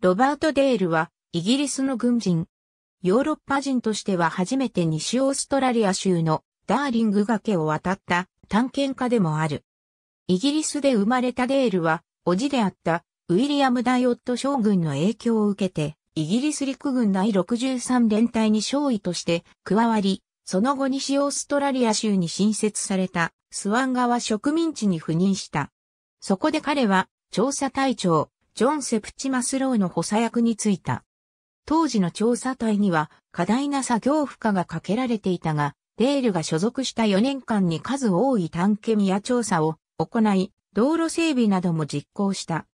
ロバート・デールは、イギリスの軍人。ヨーロッパ人としては初めて西オーストラリア州のダーリング崖を渡った探検家でもある。イギリスで生まれたデールは、叔父であったウィリアム・ダイオット将軍の影響を受けて、イギリス陸軍第63連隊に少尉として加わり、その後西オーストラリア州に新設されたスワン川植民地に赴任した。そこで彼は調査隊長、ジョン・セプチマスローの補佐役に就いた。当時の調査隊には過大な作業負荷がかけられていたが、デールが所属した4年間に数多い探検や調査を行い、道路整備なども実行した。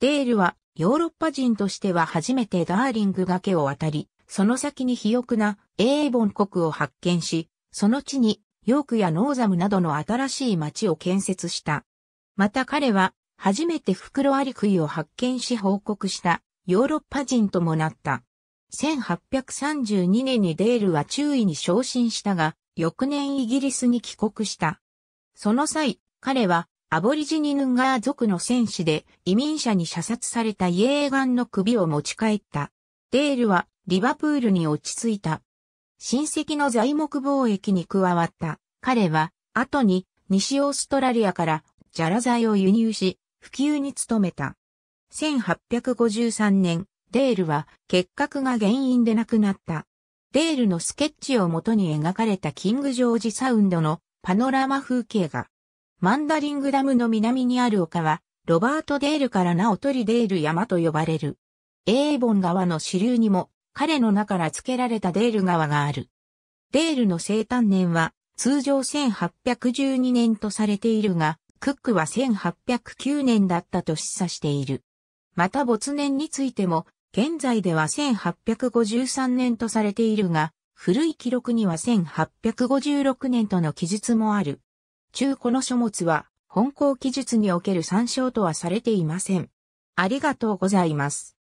デールはヨーロッパ人としては初めてダーリング崖を渡り、その先に肥沃なエーボン国を発見し、その地にヨークやノーザムなどの新しい町を建設した。また彼は初めて袋クロアリクイを発見し報告したヨーロッパ人ともなった。1832年にデールは注意に昇進したが、翌年イギリスに帰国した。その際、彼はアボリジニヌンガー族の戦士で移民者に射殺されたイエーガンの首を持ち帰った。デールはリバプールに落ち着いた。親戚の材木貿易に加わった。彼は後に西オーストラリアからジャラ材を輸入し、普及に努めた。1853年、デールは結核が原因で亡くなった。デールのスケッチをもとに描かれたキングジョージサウンドのパノラマ風景画。マンダリングダムの南にある丘は、ロバート・デールから名を取りデール山と呼ばれる。エーボン川の支流にも、彼の名から付けられたデール川がある。デールの生誕年は、通常1812年とされているが、クックは1809年だったと示唆している。また没年についても、現在では1853年とされているが、古い記録には1856年との記述もある。中古の書物は、本校記述における参照とはされていません。ありがとうございます。